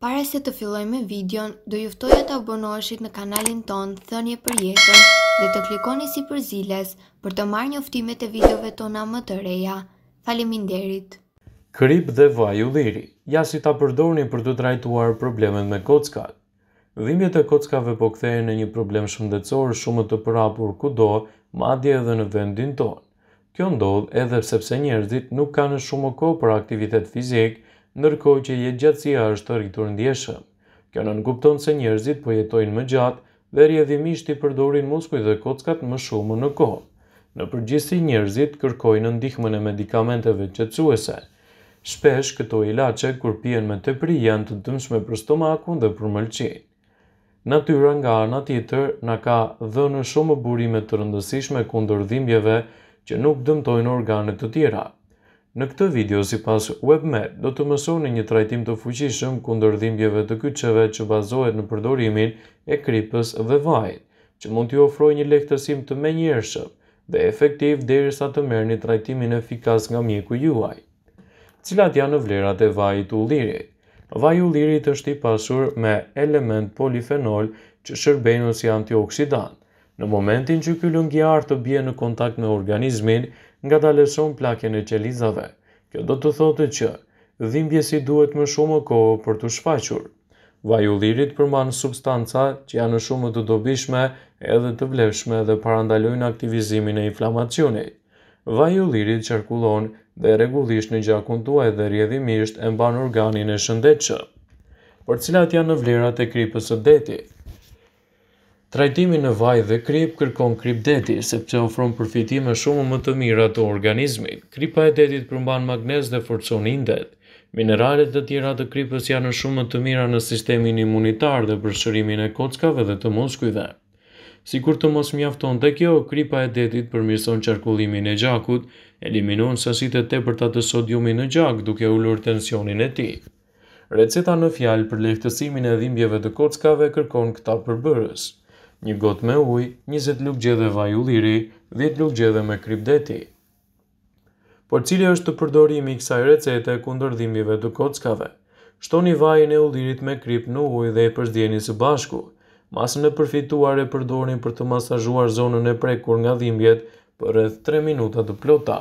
Pare se të filloj me videon, do e të abonoheshit në kanalin ton Thënje për jetën dhe të klikoni si për ziles për të marrë njoftimet e videove tona më të reja. Faleminderit. Krip dhe u dhiri, ja si ta përdorni për të trajtuar problemet me kockat. Dhimjet e kockave po kthehen në një problem shëndetësor shumë të përhapur kudo, madje edhe në vendin tonë. Kjo ndodh edhe sepse njerëzit nuk kanë shumë kohë për aktivitet fizik, ndërkohë që jetë gjatësia është rritur ndjeshë. Kjo në kupton se njerëzit po jetojnë më gjatë dhe rjedhimisht i përdorin muskuj dhe kockat më shumë në kohë. Në përgjithësi njerëzit kërkojnë ndihmën e medikamenteve qetësuese. Shpesh këto ilaçe kur pihen me tepri janë të dëmshme për stomakun dhe për mëlçinë. Natyra nga ana tjetër na ka dhënë shumë burime të rëndësishme kundër dhimbjeve që nuk dëmtojnë organet të tjera, Në këtë video, si pas WebMed, do të mësoni një trajtim të fuqishëm kundër dhimbjeve të kyqeve që bazohet në përdorimin e kripës dhe vajt, që mund t'ju ofroj një lehtësim të menjërshëm dhe efektiv dherës sa të merë një trajtimin efikas nga mjeku juaj. Cilat janë vlerat e vajt u lirit? Vaj u lirit është i pasur me element polifenol që shërbenu si antioksidant. Në momentin që kylën gjarë të bje në kontakt me organizmin, nga ta leshon plakën e qelizave. Kjo do të thotë që dhimbje si duhet më shumë kohë për të shfaqur. Vaj u lirit përmanë substanca që janë shumë të dobishme edhe të vleshme dhe parandalojnë aktivizimin e inflamacionit. Vaj u lirit qërkullon dhe regullisht në gjakun tuaj dhe rjedhimisht e mbanë organin e shëndetëshë. Për cilat janë në vlerat e kripës e detit, Trajtimi në vaj dhe krip kërkon krip deti, sepse ofron përfitime shumë më të mira të organizmi. Kripa e detit përmban magnez dhe forcon indet. Mineralet të tjera të kripës janë shumë më të mira në sistemin imunitar dhe për shërimin e kockave dhe të moskujve. Si kur të mos mjafton të kjo, kripa e detit përmirëson qarkullimin e gjakut, eliminon sasit e te të të sodiumin në gjak duke ullur tensionin e ti. Receta në fjalë për lehtësimin e dhimbjeve të kockave kërkon këta përbërës një got me ujë, 20 lukë gjedhe vaj ulliri, 10 lukë gjedhe me deti. Por cilë është të përdorimi kësaj recete kundër dhimbjeve të kockave? Shtoni vajin e ullirit me kryp në ujë dhe e përzdjeni së bashku. Masën e përfituar e përdorin për të masazhuar zonën e prekur nga dhimbjet për rreth 3 minuta të plota.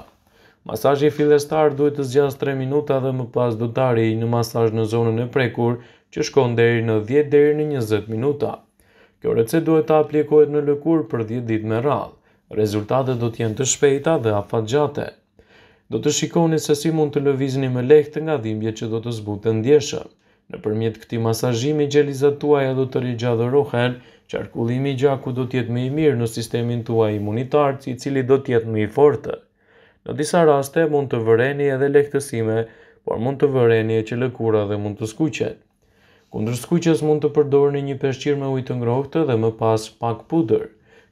Masazhi fillestar duhet të zgjas 3 minuta dhe më pas duhet të në masazh në zonën e prekur që shkon deri në 10 deri në 20 minuta. Kjo recet duhet të aplikohet në lëkur për 10 dit me radhë. Rezultatet do t'jen të shpejta dhe gjate. Do të shikoni se si mund të lëvizni me leht nga dhimbje që do të zbutë ndjeshëm. Në përmjet këti masajimi gjelizat tuaj e do të rohen, qarkullimi gjaku do t'jetë më i mirë në sistemin tuaj imunitar, i cili do t'jetë më i fortë. Në disa raste mund të vëreni edhe lehtësime, por mund të vëreni e që lëkura dhe mund të skuqet kundër skuqes mund të përdorni një peshqir me ujtë ngrohtë dhe më pas pak pudër.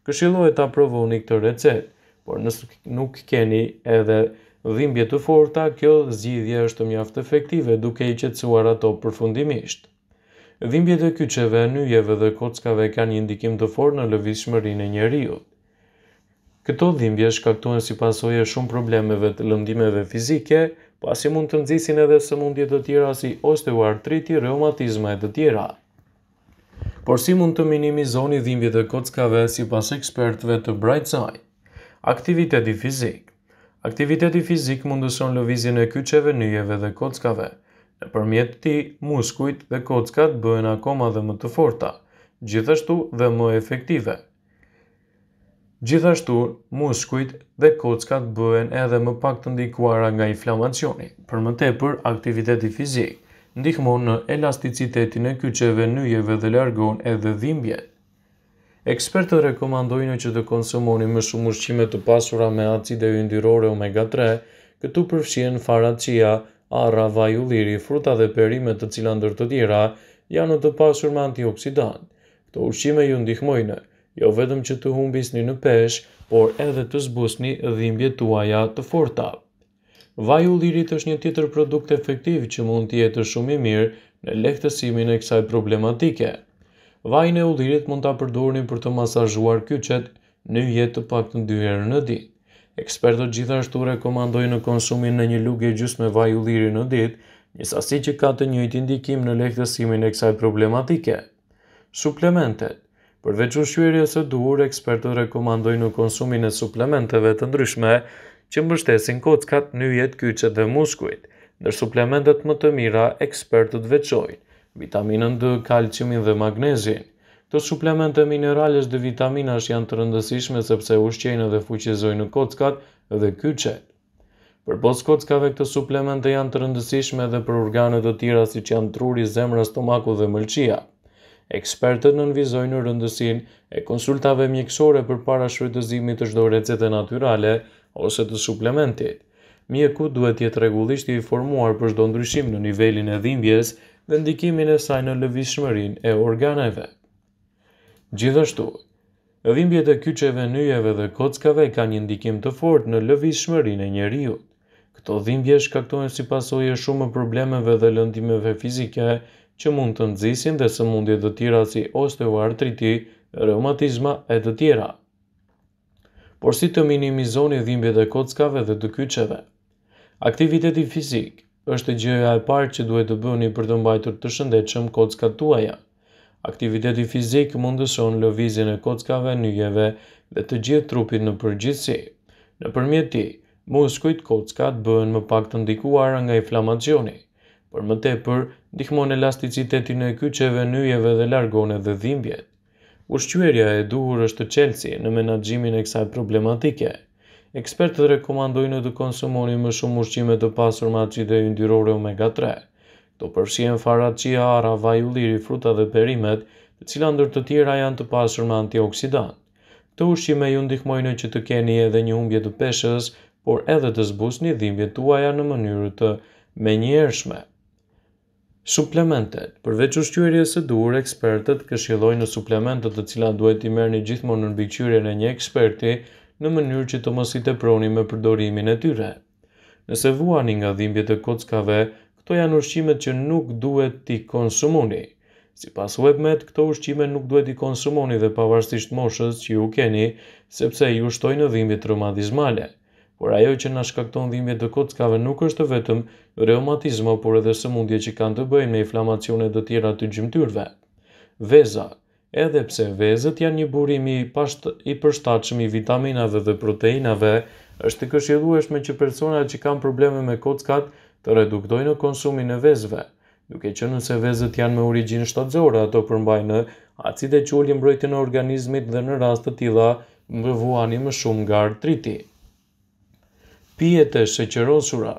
Këshilohet ta provoni këtë recet, por nësë nuk keni edhe dhimbje të forta, kjo zgjidhje është mjaft efektive duke i qetësuar ato përfundimisht. Dhimbjet e kyçeve, nyjeve dhe kockave kanë një ndikim të fortë në lëvizshmërinë e njeriu. Këto dhimbje shkaktuen si pasojë shumë problemeve të lëndimeve fizike, pasi mund të nëzisin edhe sëmundje të tjera si osteoartriti, reumatizma e të tjera. Por si mund të minimizoni dhimbjet e kockave si pas ekspertve të Brightside? Aktiviteti fizik Aktiviteti fizik mundëson lëvizjen e kyqeve, njëjeve dhe kockave. Në përmjet ti, muskujt dhe kockat bëhen akoma dhe më të forta, gjithashtu dhe më efektive – Gjithashtu, muskujt dhe kockat bëhen edhe më pak të ndikuara nga inflamacioni, për më tepër aktiviteti fizik, ndihmon në elasticitetin e kyqeve njëjeve dhe largon edhe dhimbje. Ekspertët rekomandojnë që të konsumoni më shumë ushqime të pasura me acide yndyrore omega 3, këtu përfshien faracia, arra, vajulliri, fruta dhe perimet të cilandër të tjera janë të pasur me antioksidant. Këto ushqime ju ndihmojnë, jo vedëm që të humbisni në pesh, por edhe të zbusni dhimbje të të forta. Vaj u lirit është një tjetër produkt efektiv që mund të jetë shumë i mirë në lehtësimin e kësaj problematike. Vaj në u lirit mund të apërdojni për të masazhuar kyqet në jetë të pak të ndyherë në dit. Ekspertët gjithashtu rekomandojnë në konsumin në një lugë e gjusë vaj u lirit në dit, njësasi që ka të njëjt indikim në lehtësimin e kësaj problematike. Suplementet Përveç ushqyerjes së duhur, ekspertët rekomandojnë konsumin e suplementeve të ndryshme që mbështesin kockat, nyjet, kyqet dhe muskujt. Ndër suplementet më të mira, ekspertët veçojnë vitaminën D, kalciumin dhe magnezin. Këto suplemente mineralisht dhe vitaminash janë të rëndësishme sepse ushqejnë dhe fuqizojnë kockat dhe kyçet. Për posë kockave këto suplemente janë të rëndësishme dhe për organet të tjera si që janë truri, zemra, stomaku dhe mëlqia ekspertët nënvizojnë në rëndësin e konsultave mjekësore për para shrytëzimit të shdo recete naturale ose të suplementit. Mjeku duhet jetë regullisht i formuar për shdo ndryshim në nivelin e dhimbjes dhe ndikimin e saj në lëvishmërin e organeve. Gjithashtu, dhimbjet e kyqeve nyjeve dhe kockave ka një ndikim të fort në lëvishmërin e njeriu. Këto dhimbje shkaktojnë si pasoj e shumë problemeve dhe lëndimeve fizike që mund të nxisin dhe sëmundje të tjera si osteoartriti, reumatizma e të tjera. Por si të minimizoni dhimbjet e kockave dhe të kyçeve? Aktiviteti fizik është gjëja e parë që duhet të bëni për të mbajtur të shëndetshëm kockat tuaja. Aktiviteti fizik mundëson lëvizjen e kockave njëjeve dhe të gjithë trupit në përgjithsi. Në përmjeti, muskujt kockat bëhen më pak të ndikuar nga inflamacionit për më tepër, ndihmon elasticitetin e kyqeve nyjeve dhe largone dhe dhimbjet. Ushqyërja e duhur është qelësi në menagjimin e kësaj problematike. Ekspertët rekomandojnë të konsumoni më shumë ushqime të pasur me acide yndyrore omega 3. përshien farat qia arra, vaj ulliri, fruta dhe perimet, të cilat ndër të tjera janë të pasur me antioksidant. Këto ushqime ju ndihmojnë që të keni edhe një humbje të peshës, por edhe të zbusni dhimbjet tuaja në mënyrë të menjëhershme. Suplementet. Përveç ushqyerjes së duhur, ekspertët këshillojnë në suplemente të cilat duhet të merrni gjithmonë në mbikëqyrjen e një eksperti në mënyrë që të mos i teproni me përdorimin e tyre. Nëse vuani nga dhimbjet e kockave, këto janë ushqimet që nuk duhet t'i konsumoni. Si pas webmet, këto ushqime nuk duhet i konsumoni dhe pavarësisht moshës që ju keni, sepse ju shtojnë dhimbje të romadizmale por ajo që na shkakton dhimbje të kockave nuk është vetëm reumatizma, por edhe sëmundje që kanë të bëjnë me inflamacionet të tjera të gjymtyrve. Veza Edhe pse vezët janë një burim i pasht i përshtatshëm i vitaminave dhe proteinave, është të këshillueshme që personat që kanë probleme me kockat të reduktojnë konsumin e vezëve. Duke që nëse vezët janë me origjinë shtatzore, ato përmbajnë acide që ullim brojtë në organizmit dhe në rast të tila mbëvuani më shumë nga artriti pijet e sheqerosura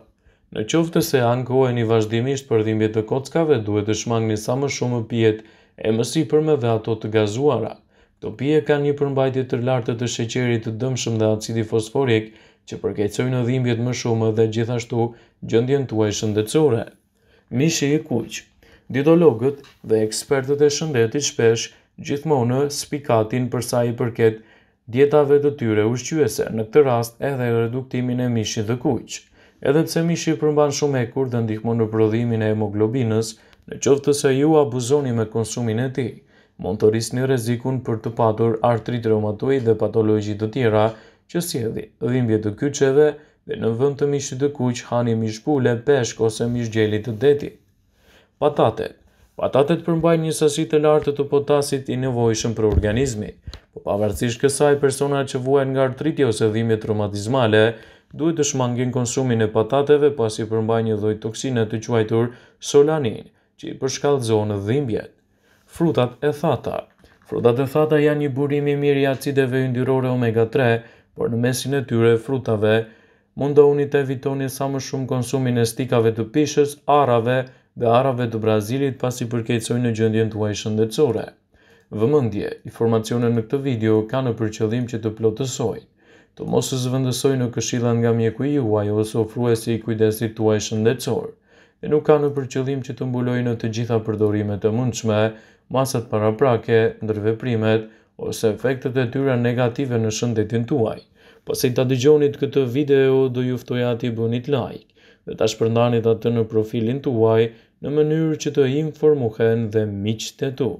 Në qoftë se ankoheni vazhdimisht për dhimbjet të kockave, duhet të shmangni sa më shumë pijet e mësi për me dhe ato të gazuara. Këto pije kanë një përmbajtje të lartë të sheqerit të dëmshëm dhe acidi fosforik që përkeqësojnë dhimbjet më shumë dhe gjithashtu gjendjen tuaj shëndetësore. Mishi i kuq. Dietologët dhe ekspertët e shëndetit shpesh gjithmonë spikatin për sa i përket dietave të tyre ushqyese, në këtë rast edhe reduktimin e mishit dhe kuq. Edhe pse mishi përmban shumë hekur dhe ndihmon në prodhimin e hemoglobinës, në qoftë se ju abuzoni me konsumin e tij, mund të rrisni rrezikun për të patur artrit reumatoid dhe patologji të tjera që edhi, dhimbje të kyçeve dhe në vend të mishit të kuq hani mish pule, peshk ose mish të detit. Patatet Patatet përmbajnë një sasi të lartë të potasit i nevojshëm për organizmin, Po pavarësisht kësaj, persona që vuajnë nga artriti ose dhimbje traumatizmale duhet të shmangin konsumin e patateve pasi përmbaj një lloj toksine të quajtur solanin, që i përshkallëzon dhimbjet. Frutat e thata Frutat e thata janë një burim i mirë i acideve yndyrore omega 3, por në mesin e tyre frutave mundohuni të evitoni sa më shumë konsumin e stikave të pishës, arave dhe arave të Brazilit pasi përkejtësojnë në gjëndjen të dhe core. Vëmëndje, informacione në këtë video ka në përqëllim që të plotësoj. Të mosës zëvëndësoj në këshila nga mjeku i uaj ose ofruesi i kujdesit tuaj shëndetësor, e nuk ka në përqëllim që të mbuloj në të gjitha përdorimet të mundshme, masat para prake, ndërveprimet, ose efektet e tyra negative në shëndetin tuaj. Pas i të dëgjonit këtë video, do juftoj ati bënit like, dhe ta shpërndanit atë në profilin tuaj, në mënyrë që të informuhen dhe miqë të tu.